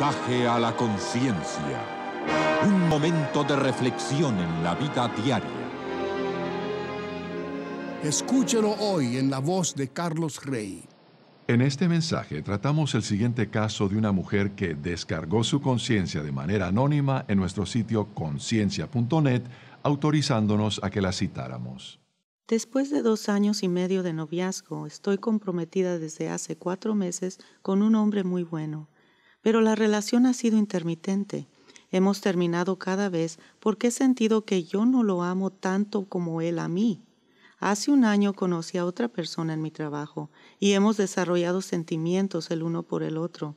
mensaje a la conciencia. Un momento de reflexión en la vida diaria. Escúchelo hoy en la voz de Carlos Rey. En este mensaje tratamos el siguiente caso de una mujer que descargó su conciencia de manera anónima en nuestro sitio conciencia.net, autorizándonos a que la citáramos. Después de dos años y medio de noviazgo, estoy comprometida desde hace cuatro meses con un hombre muy bueno pero la relación ha sido intermitente. Hemos terminado cada vez porque he sentido que yo no lo amo tanto como él a mí. Hace un año conocí a otra persona en mi trabajo y hemos desarrollado sentimientos el uno por el otro.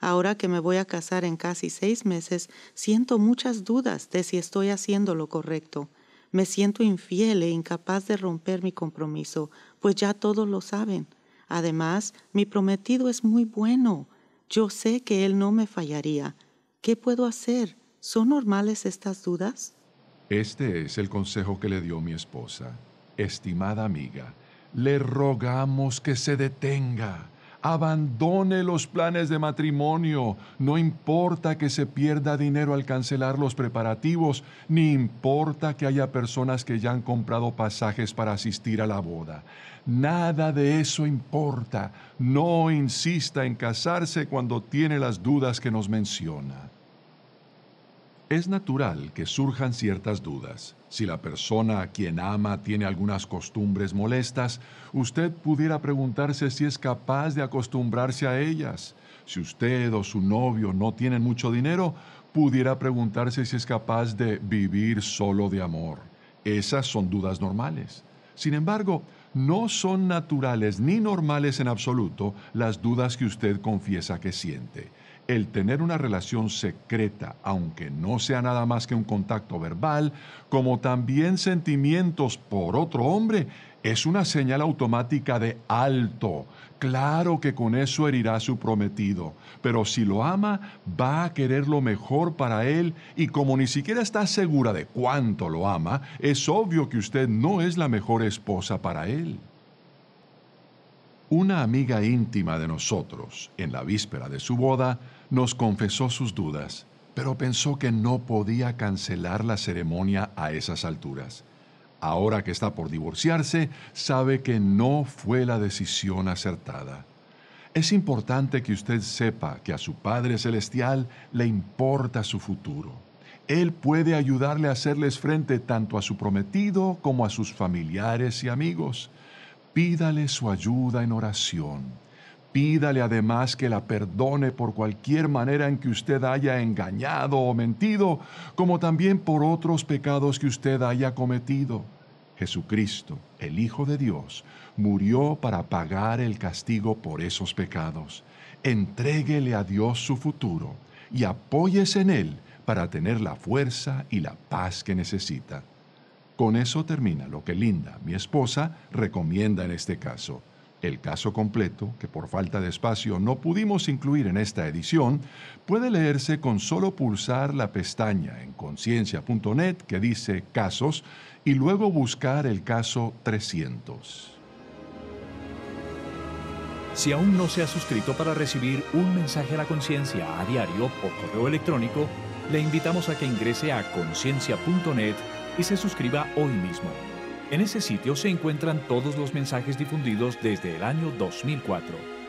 Ahora que me voy a casar en casi seis meses, siento muchas dudas de si estoy haciendo lo correcto. Me siento infiel e incapaz de romper mi compromiso, pues ya todos lo saben. Además, mi prometido es muy bueno yo sé que Él no me fallaría. ¿Qué puedo hacer? ¿Son normales estas dudas? Este es el consejo que le dio mi esposa. Estimada amiga, le rogamos que se detenga. Abandone los planes de matrimonio. No importa que se pierda dinero al cancelar los preparativos, ni importa que haya personas que ya han comprado pasajes para asistir a la boda. Nada de eso importa. No insista en casarse cuando tiene las dudas que nos menciona. Es natural que surjan ciertas dudas. Si la persona a quien ama tiene algunas costumbres molestas, usted pudiera preguntarse si es capaz de acostumbrarse a ellas. Si usted o su novio no tienen mucho dinero, pudiera preguntarse si es capaz de vivir solo de amor. Esas son dudas normales. Sin embargo, no son naturales ni normales en absoluto las dudas que usted confiesa que siente el tener una relación secreta, aunque no sea nada más que un contacto verbal, como también sentimientos por otro hombre, es una señal automática de alto. Claro que con eso herirá a su prometido, pero si lo ama, va a querer lo mejor para él y como ni siquiera está segura de cuánto lo ama, es obvio que usted no es la mejor esposa para él. Una amiga íntima de nosotros, en la víspera de su boda, nos confesó sus dudas, pero pensó que no podía cancelar la ceremonia a esas alturas. Ahora que está por divorciarse, sabe que no fue la decisión acertada. Es importante que usted sepa que a su Padre Celestial le importa su futuro. Él puede ayudarle a hacerles frente tanto a su prometido como a sus familiares y amigos. Pídale su ayuda en oración Pídale además que la perdone por cualquier manera en que usted haya engañado o mentido, como también por otros pecados que usted haya cometido. Jesucristo, el Hijo de Dios, murió para pagar el castigo por esos pecados. Entréguele a Dios su futuro y apóyese en Él para tener la fuerza y la paz que necesita. Con eso termina lo que Linda, mi esposa, recomienda en este caso. El caso completo, que por falta de espacio no pudimos incluir en esta edición, puede leerse con solo pulsar la pestaña en conciencia.net que dice Casos y luego buscar el caso 300. Si aún no se ha suscrito para recibir un mensaje a la conciencia a diario o correo electrónico, le invitamos a que ingrese a conciencia.net y se suscriba hoy mismo. En ese sitio se encuentran todos los mensajes difundidos desde el año 2004.